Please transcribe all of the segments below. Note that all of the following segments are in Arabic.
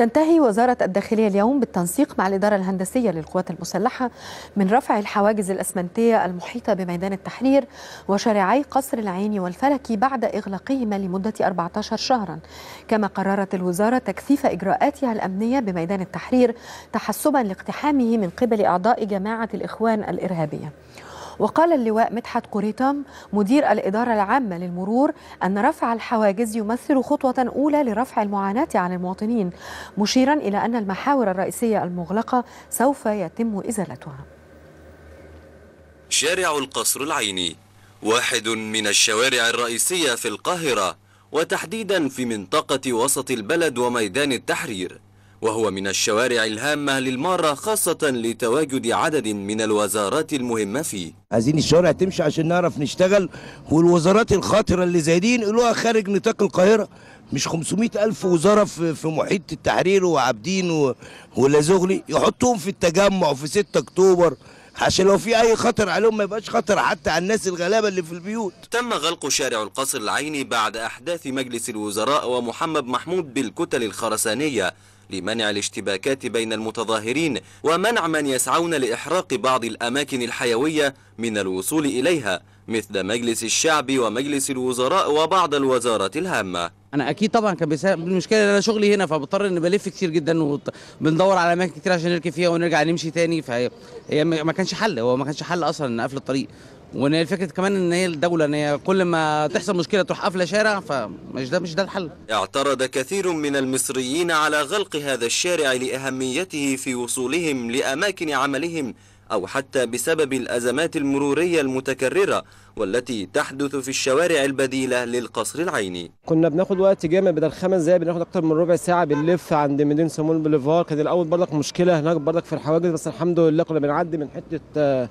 تنتهي وزارة الداخلية اليوم بالتنسيق مع الإدارة الهندسية للقوات المسلحة من رفع الحواجز الأسمنتية المحيطة بميدان التحرير وشارعي قصر العيني والفلكي بعد إغلاقهما لمدة 14 شهرا كما قررت الوزارة تكثيف إجراءاتها الأمنية بميدان التحرير تحسبا لاقتحامه من قبل أعضاء جماعة الإخوان الإرهابية وقال اللواء مدحت قريتم مدير الإدارة العامة للمرور أن رفع الحواجز يمثل خطوة أولى لرفع المعاناة عن المواطنين مشيرا إلى أن المحاور الرئيسية المغلقة سوف يتم إزالتها شارع القصر العيني واحد من الشوارع الرئيسية في القاهرة وتحديدا في منطقة وسط البلد وميدان التحرير وهو من الشوارع الهامة للمارة خاصة لتواجد عدد من الوزارات المهمة فيه عايزين الشوارع تمشي عشان نعرف نشتغل والوزارات الخاطرة اللي زي دي نقولوها خارج نطاق القاهرة مش 500 ألف وزارة في محيط التحرير وعابدين زغلي يحطوهم في التجمع في 6 أكتوبر عشان لو في اي خطر عليهم ما يبقاش خطر حتى على الناس الغلابه اللي في البيوت تم غلق شارع القصر العيني بعد احداث مجلس الوزراء ومحمد محمود بالكتل الخرسانيه لمنع الاشتباكات بين المتظاهرين ومنع من يسعون لإحراق بعض الأماكن الحيوية من الوصول إليها مثل مجلس الشعب ومجلس الوزراء وبعض الوزارات الهامة انا اكيد طبعا كان بسبب المشكله ان انا شغلي هنا فبضطر ان بلف كتير جدا وبندور على اماكن كتير عشان نركب فيها ونرجع نمشي تاني فهي هي ما كانش حل هو ما كانش حل اصلا ان اقفل الطريق وان هي الفكره كمان ان هي الدوله ان هي كل ما تحصل مشكله تروح قافله شارع فمش ده مش ده الحل. اعترض كثير من المصريين على غلق هذا الشارع لاهميته في وصولهم لاماكن عملهم أو حتى بسبب الأزمات المرورية المتكررة والتي تحدث في الشوارع البديلة للقصر العيني كنا بناخد وقت جامد بدل خمس دقايق بناخد أكتر من ربع ساعة بنلف عند مدينة سمول بوليفار كان الأول برضك مشكلة هناك برضك في الحواجز بس الحمد لله كنا بنعدي من حتة آه،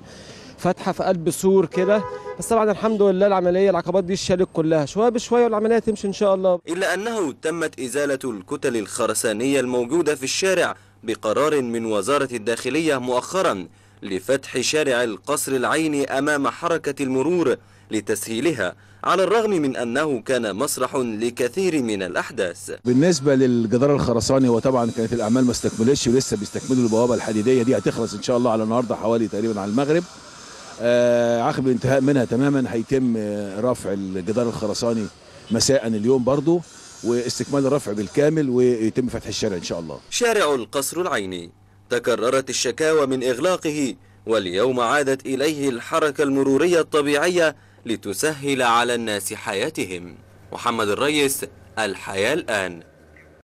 فتحة في قلب سور كده بس طبعا الحمد لله العملية العقبات دي شالت كلها شوية بشوية والعملية تمشي إن شاء الله إلا أنه تمت إزالة الكتل الخرسانية الموجودة في الشارع بقرار من وزارة الداخلية مؤخرا لفتح شارع القصر العيني أمام حركة المرور لتسهيلها على الرغم من أنه كان مسرح لكثير من الأحداث بالنسبة للجدار الخرساني هو طبعا كانت الأعمال ما استكملتش ولسه بيستكملوا البوابة الحديدية دي هتخلص إن شاء الله على النهاردة حوالي تقريبا على المغرب آه عقب الانتهاء منها تماما هيتم آه، رفع الجدار الخرساني مساء اليوم برضو واستكمال الرفع بالكامل ويتم فتح الشارع إن شاء الله شارع القصر العيني تكررت الشكاوى من إغلاقه واليوم عادت إليه الحركة المرورية الطبيعية لتسهل على الناس حياتهم محمد الريس الحياة الآن